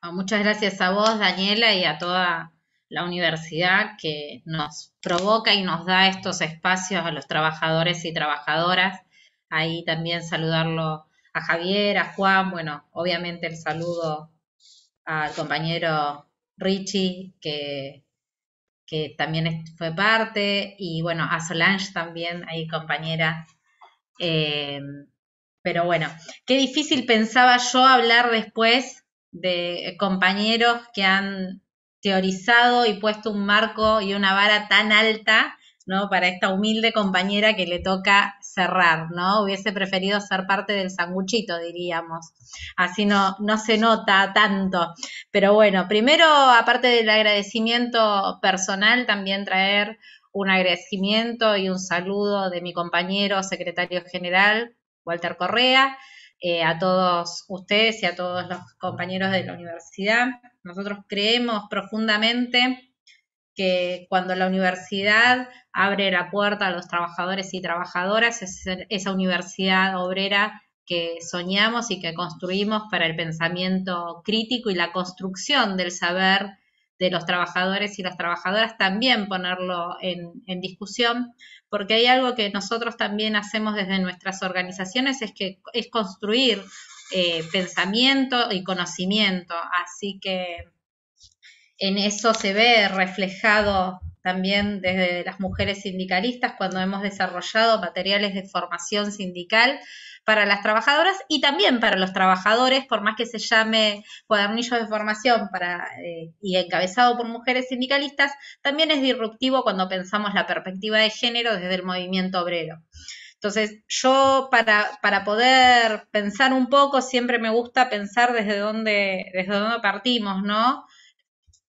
Ah, muchas gracias a vos, Daniela, y a toda la universidad que nos provoca y nos da estos espacios a los trabajadores y trabajadoras. Ahí también saludarlo a Javier, a Juan, bueno, obviamente el saludo al compañero Richie, que, también fue parte, y bueno, a Solange también, ahí compañera. Eh, pero bueno, qué difícil pensaba yo hablar después de compañeros que han teorizado y puesto un marco y una vara tan alta, ¿no? Para esta humilde compañera que le toca cerrar, ¿no? Hubiese preferido ser parte del sanguchito, diríamos. Así no, no se nota tanto. Pero bueno, primero, aparte del agradecimiento personal, también traer un agradecimiento y un saludo de mi compañero secretario general, Walter Correa, eh, a todos ustedes y a todos los compañeros de la universidad. Nosotros creemos profundamente que cuando la universidad abre la puerta a los trabajadores y trabajadoras, esa universidad obrera que soñamos y que construimos para el pensamiento crítico y la construcción del saber de los trabajadores y las trabajadoras, también ponerlo en, en discusión porque hay algo que nosotros también hacemos desde nuestras organizaciones, es que es construir eh, pensamiento y conocimiento. Así que en eso se ve reflejado también desde las mujeres sindicalistas cuando hemos desarrollado materiales de formación sindical para las trabajadoras y también para los trabajadores, por más que se llame cuadernillo de formación eh, y encabezado por mujeres sindicalistas, también es disruptivo cuando pensamos la perspectiva de género desde el movimiento obrero. Entonces, yo para, para poder pensar un poco, siempre me gusta pensar desde dónde, desde dónde partimos, ¿no?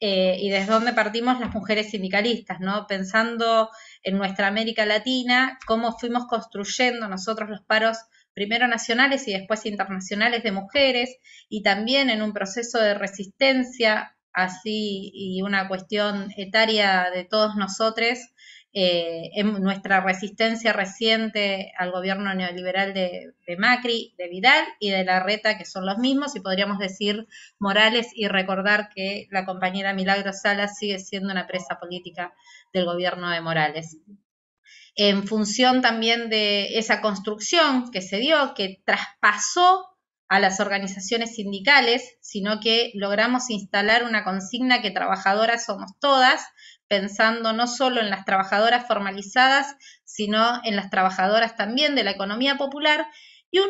Eh, y desde dónde partimos las mujeres sindicalistas, ¿no? Pensando en nuestra América Latina, cómo fuimos construyendo nosotros los paros primero nacionales y después internacionales de mujeres, y también en un proceso de resistencia, así y una cuestión etaria de todos nosotros, eh, en nuestra resistencia reciente al gobierno neoliberal de, Macri, de Vidal y de la Reta, que son los mismos, y podríamos decir Morales y recordar que la compañera Milagro Salas sigue siendo una presa política del gobierno de Morales en función también de esa construcción que se dio, que traspasó a las organizaciones sindicales, sino que logramos instalar una consigna que trabajadoras somos todas, pensando no solo en las trabajadoras formalizadas, sino en las trabajadoras también de la economía popular y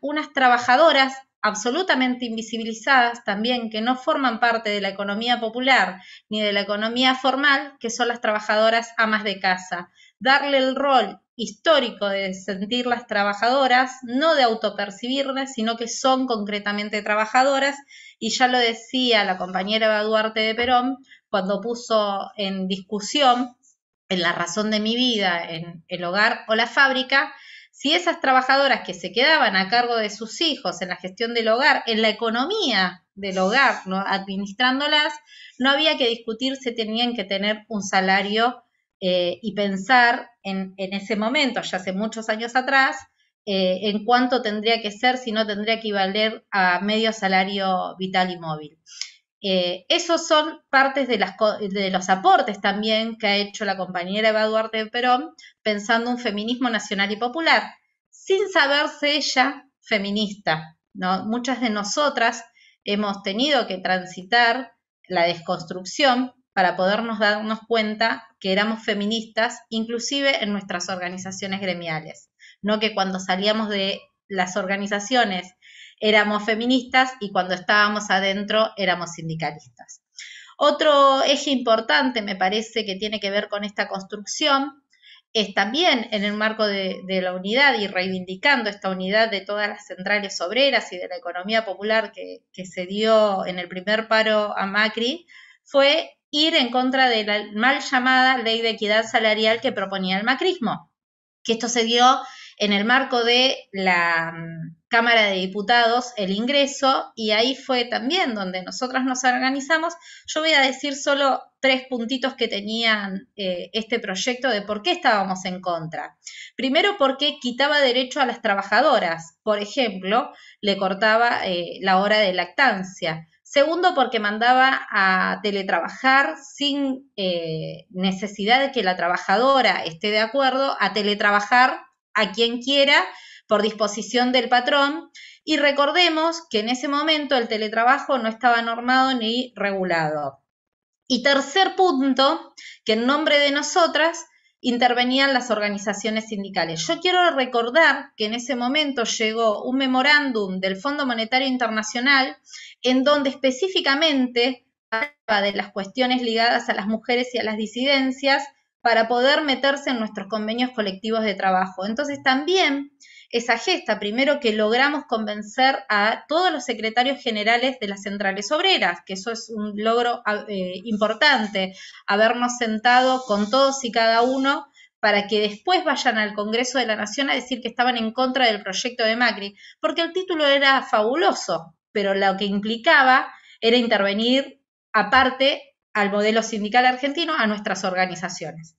unas trabajadoras absolutamente invisibilizadas también, que no forman parte de la economía popular ni de la economía formal, que son las trabajadoras amas de casa darle el rol histórico de sentir las trabajadoras, no de autopercibirlas, sino que son concretamente trabajadoras, y ya lo decía la compañera Duarte de Perón cuando puso en discusión en la razón de mi vida, en el hogar o la fábrica, si esas trabajadoras que se quedaban a cargo de sus hijos en la gestión del hogar, en la economía del hogar, ¿no? administrándolas, no había que discutir si tenían que tener un salario eh, y pensar en, ese momento, ya hace muchos años atrás, eh, en cuánto tendría que ser, si no tendría que valer a medio salario vital y móvil. Eh, esos son partes de, las, de, los aportes también que ha hecho la compañera Eva Duarte de Perón pensando un feminismo nacional y popular, sin saberse ella feminista. Muchas de nosotras hemos tenido que transitar la desconstrucción para podernos darnos cuenta que éramos feministas, inclusive en nuestras organizaciones gremiales, no que cuando salíamos de las organizaciones éramos feministas y cuando estábamos adentro éramos sindicalistas. Otro eje importante, me parece, que tiene que ver con esta construcción es también en el marco de, la unidad y reivindicando esta unidad de todas las centrales obreras y de la economía popular que, que se dio en el primer paro a Macri, fue ir en contra de la mal llamada ley de equidad salarial que proponía el macrismo, que esto se dio en el marco de la mm, Cámara de Diputados, el ingreso, y ahí fue también donde nosotras nos organizamos. Yo voy a decir solo tres puntitos que tenían eh, este proyecto de por qué estábamos en contra. Primero, porque quitaba derecho a las trabajadoras, por ejemplo, le cortaba eh, la hora de lactancia. Segundo, porque mandaba a teletrabajar sin eh, necesidad de que la trabajadora esté de acuerdo, a teletrabajar a quien quiera por disposición del patrón. Y recordemos que en ese momento el teletrabajo no estaba normado ni regulado. Y tercer punto, que en nombre de nosotras intervenían las organizaciones sindicales. Yo quiero recordar que en ese momento llegó un memorándum del Fondo Monetario Internacional en donde específicamente hablaba de las cuestiones ligadas a las mujeres y a las disidencias para poder meterse en nuestros convenios colectivos de trabajo. Entonces también esa gesta, primero que logramos convencer a todos los secretarios generales de las centrales obreras, que eso es un logro ah, eh, importante, habernos sentado con todos y cada uno para que después vayan al Congreso de la Nación a decir que estaban en contra del proyecto de Macri, porque el título era fabuloso, pero lo que implicaba era intervenir aparte al modelo sindical argentino, a nuestras organizaciones.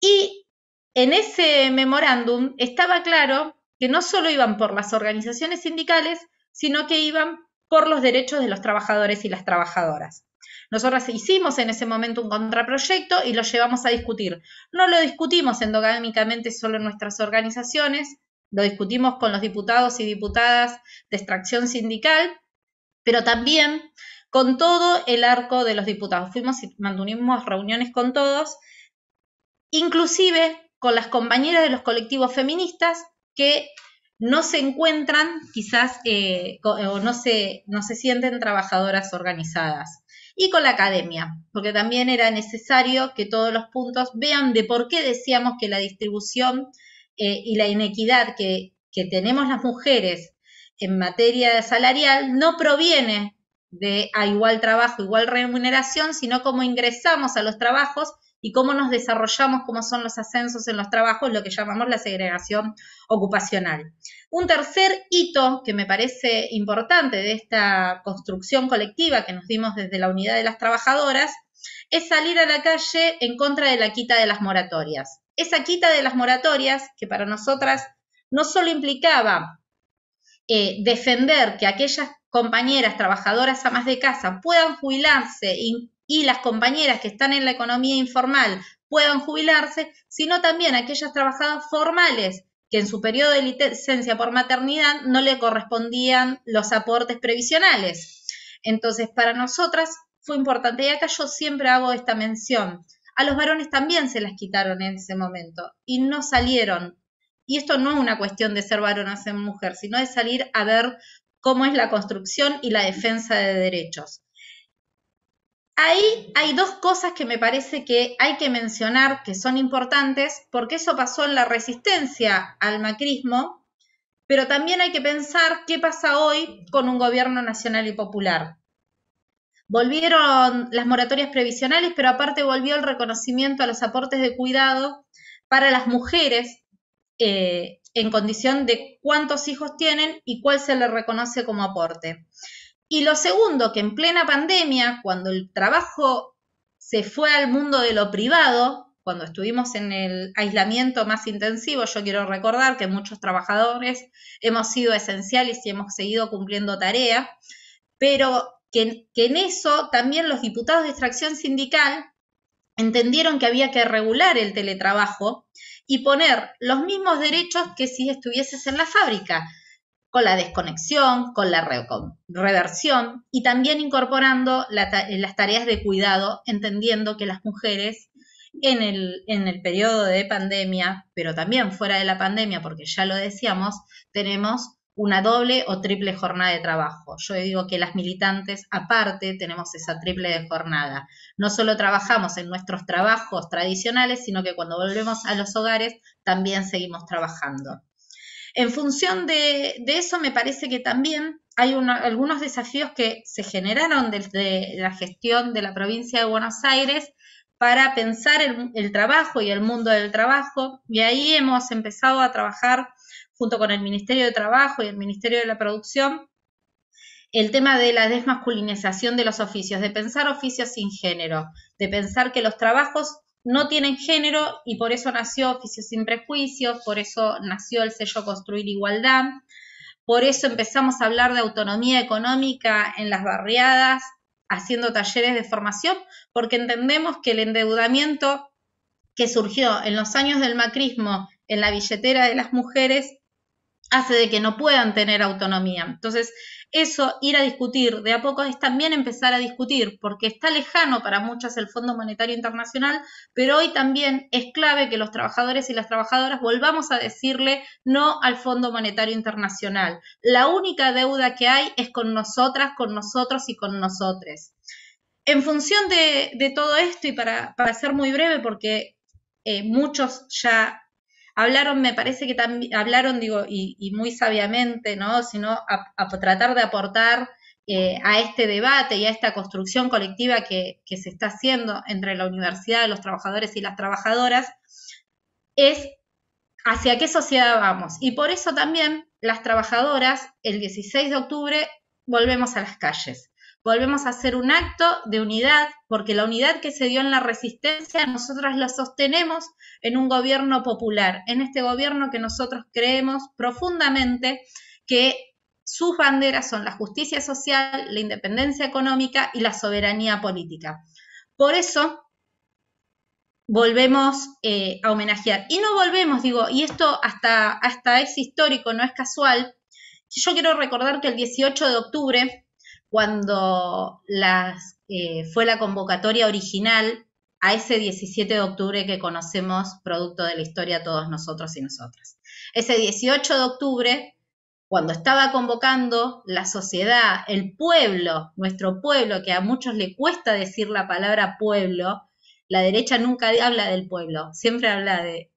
Y en ese memorándum estaba claro que no solo iban por las organizaciones sindicales, sino que iban por los derechos de los trabajadores y las trabajadoras. Nosotras hicimos en ese momento un contraproyecto y lo llevamos a discutir. No lo discutimos endogámicamente solo en nuestras organizaciones, lo discutimos con los diputados y diputadas de extracción sindical, pero también con todo el arco de los diputados. Fuimos y mantuvimos reuniones con todos, inclusive con las compañeras de los colectivos feministas que no se encuentran quizás eh, eh, o no se, no se sienten trabajadoras organizadas. Y con la academia, porque también era necesario que todos los puntos vean de por qué decíamos que la distribución eh, y la inequidad que, que tenemos las mujeres en materia salarial no proviene de a ah, igual trabajo, igual remuneración, sino cómo ingresamos a los trabajos y cómo nos desarrollamos, cómo son los ascensos en los trabajos, lo que llamamos la segregación ocupacional. Un tercer hito que me parece importante de esta construcción colectiva que nos dimos desde la unidad de las trabajadoras es salir a la calle en contra de la quita de las moratorias. Esa quita de las moratorias que para nosotras no solo implicaba eh, defender que aquellas compañeras trabajadoras amas de casa puedan jubilarse y, las compañeras que están en la economía informal puedan jubilarse, sino también aquellas trabajadoras formales que en su periodo de licencia por maternidad no le correspondían los aportes previsionales. Entonces, para nosotras fue importante, y acá yo siempre hago esta mención, a los varones también se las quitaron en ese momento y no salieron. Y esto no es una cuestión de ser varón o ser mujer, sino de salir a ver cómo es la construcción y la defensa de derechos. Ahí hay dos cosas que me parece que hay que mencionar que son importantes, porque eso pasó en la resistencia al macrismo, pero también hay que pensar qué pasa hoy con un gobierno nacional y popular. Volvieron las moratorias previsionales, pero aparte volvió el reconocimiento a los aportes de cuidado para las mujeres eh, en condición de cuántos hijos tienen y cuál se le reconoce como aporte. Y lo segundo, que en plena pandemia, cuando el trabajo se fue al mundo de lo privado, cuando estuvimos en el aislamiento más intensivo, yo quiero recordar que muchos trabajadores hemos sido esenciales y hemos seguido cumpliendo tareas, pero que, que en eso también los diputados de extracción sindical entendieron que había que regular el teletrabajo y poner los mismos derechos que si estuvieses en la fábrica, con la desconexión, con la reversión y también incorporando las tareas de cuidado, entendiendo que las mujeres en el, en el periodo de pandemia, pero también fuera de la pandemia, porque ya lo decíamos, tenemos una doble o triple jornada de trabajo. Yo digo que las militantes aparte tenemos esa triple jornada. No solo trabajamos en nuestros trabajos tradicionales, sino que cuando volvemos a los hogares también seguimos trabajando. En función de, eso, me parece que también hay algunos desafíos que se generaron desde la gestión de la provincia de Buenos Aires para pensar el trabajo y el mundo del trabajo. Y ahí hemos empezado a trabajar junto con el Ministerio de Trabajo y el Ministerio de la Producción, el tema de la desmasculinización de los oficios, de pensar oficios sin género, de pensar que los trabajos no tienen género y por eso nació Oficios sin Prejuicios, por eso nació el sello Construir Igualdad, por eso empezamos a hablar de autonomía económica en las barriadas, haciendo talleres de formación, porque entendemos que el endeudamiento que surgió en los años del macrismo en la billetera de las mujeres hace de que no puedan tener autonomía. Entonces, eso, ir a discutir de a poco es también empezar a discutir, porque está lejano para muchas el Fondo Monetario Internacional, pero hoy también es clave que los trabajadores y las trabajadoras volvamos a decirle no al Fondo Monetario Internacional. La única deuda que hay es con nosotras, con nosotros y con nosotres. En función de, todo esto, y para, ser muy breve, porque eh, muchos ya hablaron, me parece que también, hablaron, digo, y, muy sabiamente, ¿no? Sino a, tratar de aportar eh, a este debate y a esta construcción colectiva que, que, se está haciendo entre la universidad, los trabajadores y las trabajadoras, es hacia qué sociedad vamos. Y por eso también las trabajadoras, el 16 de octubre, volvemos a las calles volvemos a hacer un acto de unidad, porque la unidad que se dio en la resistencia, nosotros la sostenemos en un gobierno popular, en este gobierno que nosotros creemos profundamente que sus banderas son la justicia social, la independencia económica y la soberanía política. Por eso volvemos eh, a homenajear. Y no volvemos, digo, y esto hasta, hasta es histórico, no es casual. Yo quiero recordar que el 18 de octubre cuando eh, fue la convocatoria original a ese 17 de octubre que conocemos, producto de la historia todos nosotros y nosotras. Ese 18 de octubre, cuando estaba convocando la sociedad, el pueblo, nuestro pueblo, que a muchos le cuesta decir la palabra pueblo, la derecha nunca habla del pueblo, siempre habla de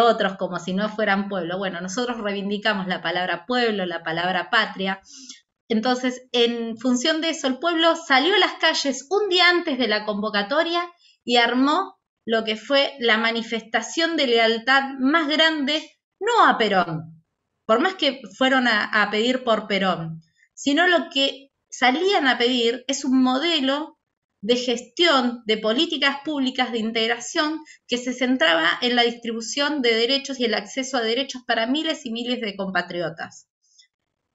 otros como si no fueran pueblo. Bueno, nosotros reivindicamos la palabra pueblo, la palabra patria, entonces, en función de eso, el pueblo salió a las calles un día antes de la convocatoria y armó lo que fue la manifestación de lealtad más grande, no a Perón, por más que fueron a, pedir por Perón, sino lo que salían a pedir es un modelo de gestión de políticas públicas de integración que se centraba en la distribución de derechos y el acceso a derechos para miles y miles de compatriotas.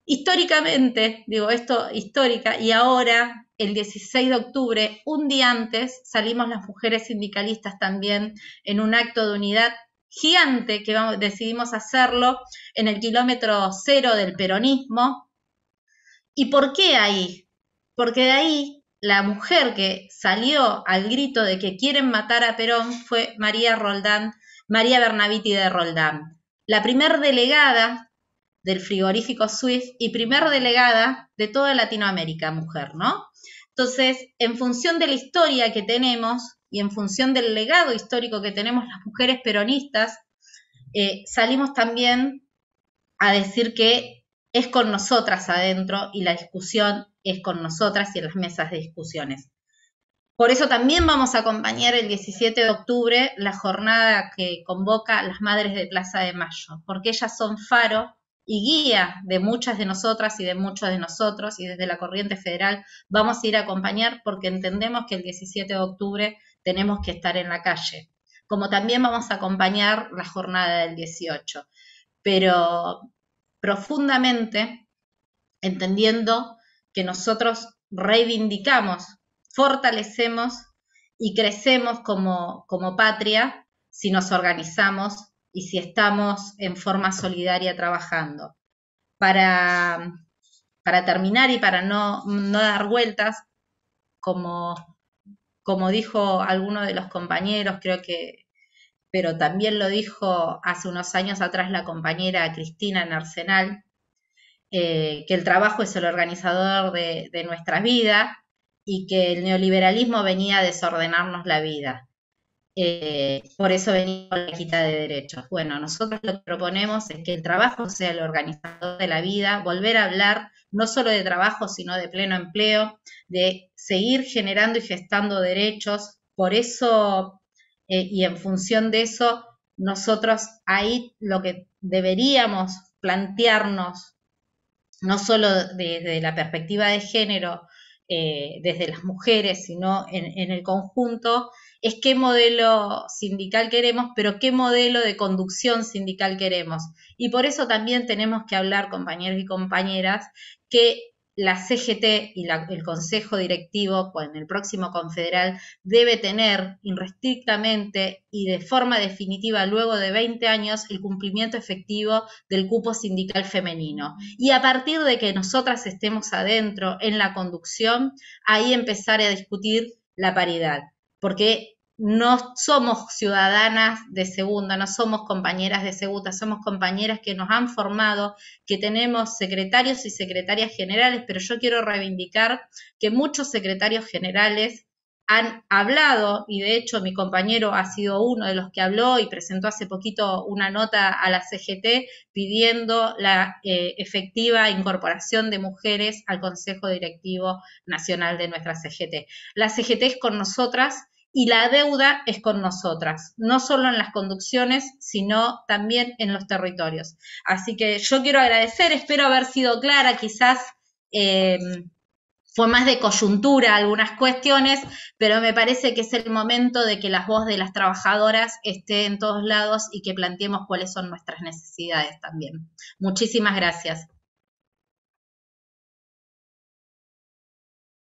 Históricamente, digo esto histórica, y ahora, el 16 de octubre, un día antes, salimos las mujeres sindicalistas también en un acto de unidad gigante que decidimos hacerlo en el kilómetro cero del peronismo. ¿Y por qué ahí? Porque de ahí la mujer que salió al grito de que quieren matar a Perón fue María Roldán, María Bernaviti de Roldán, la primer delegada del frigorífico Swift y primer delegada de toda Latinoamérica, mujer, ¿no? Entonces, en función de la historia que tenemos y en función del legado histórico que tenemos las mujeres peronistas, eh, salimos también a decir que es con nosotras adentro y la discusión es con nosotras y en las mesas de discusiones. Por eso también vamos a acompañar el 17 de octubre la jornada que convoca las Madres de Plaza de Mayo, porque ellas son faro y guía de muchas de nosotras y de muchos de nosotros y desde la corriente federal vamos a ir a acompañar porque entendemos que el 17 de octubre tenemos que estar en la calle, como también vamos a acompañar la jornada del 18, pero profundamente entendiendo que nosotros reivindicamos, fortalecemos y crecemos como, como patria si nos organizamos y si estamos en forma solidaria trabajando. Para, terminar y para no, no dar vueltas, como, dijo alguno de los compañeros, creo que, pero también lo dijo hace unos años atrás la compañera Cristina en Arsenal, eh, que el trabajo es el organizador de nuestra vida y que el neoliberalismo venía a desordenarnos la vida. Eh, por eso venimos con la quita de derechos. Bueno, nosotros lo que proponemos es que el trabajo sea el organizador de la vida, volver a hablar no solo de trabajo, sino de pleno empleo, de seguir generando y gestando derechos. Por eso, eh, y en función de eso, nosotros ahí lo que deberíamos plantearnos, no solo desde la perspectiva de género, eh, desde las mujeres, sino en, el conjunto, es qué modelo sindical queremos, pero qué modelo de conducción sindical queremos. Y por eso también tenemos que hablar, compañeros y compañeras, que la CGT y el Consejo Directivo pues, en el próximo confederal debe tener irrestrictamente y de forma definitiva luego de 20 años el cumplimiento efectivo del cupo sindical femenino. Y a partir de que nosotras estemos adentro en la conducción, ahí empezaré a discutir la paridad, porque no somos ciudadanas de segunda, no somos compañeras de segunda, somos compañeras que nos han formado, que tenemos secretarios y secretarias generales, pero yo quiero reivindicar que muchos secretarios generales han hablado, y de hecho mi compañero ha sido uno de los que habló y presentó hace poquito una nota a la CGT pidiendo la eh, efectiva incorporación de mujeres al Consejo Directivo Nacional de nuestra CGT. La CGT es con nosotras y la deuda es con nosotras, no solo en las conducciones, sino también en los territorios. Así que yo quiero agradecer, espero haber sido clara, quizás eh, fue más de coyuntura algunas cuestiones, pero me parece que es el momento de que la voz de las trabajadoras esté en todos lados y que planteemos cuáles son nuestras necesidades también. Muchísimas gracias.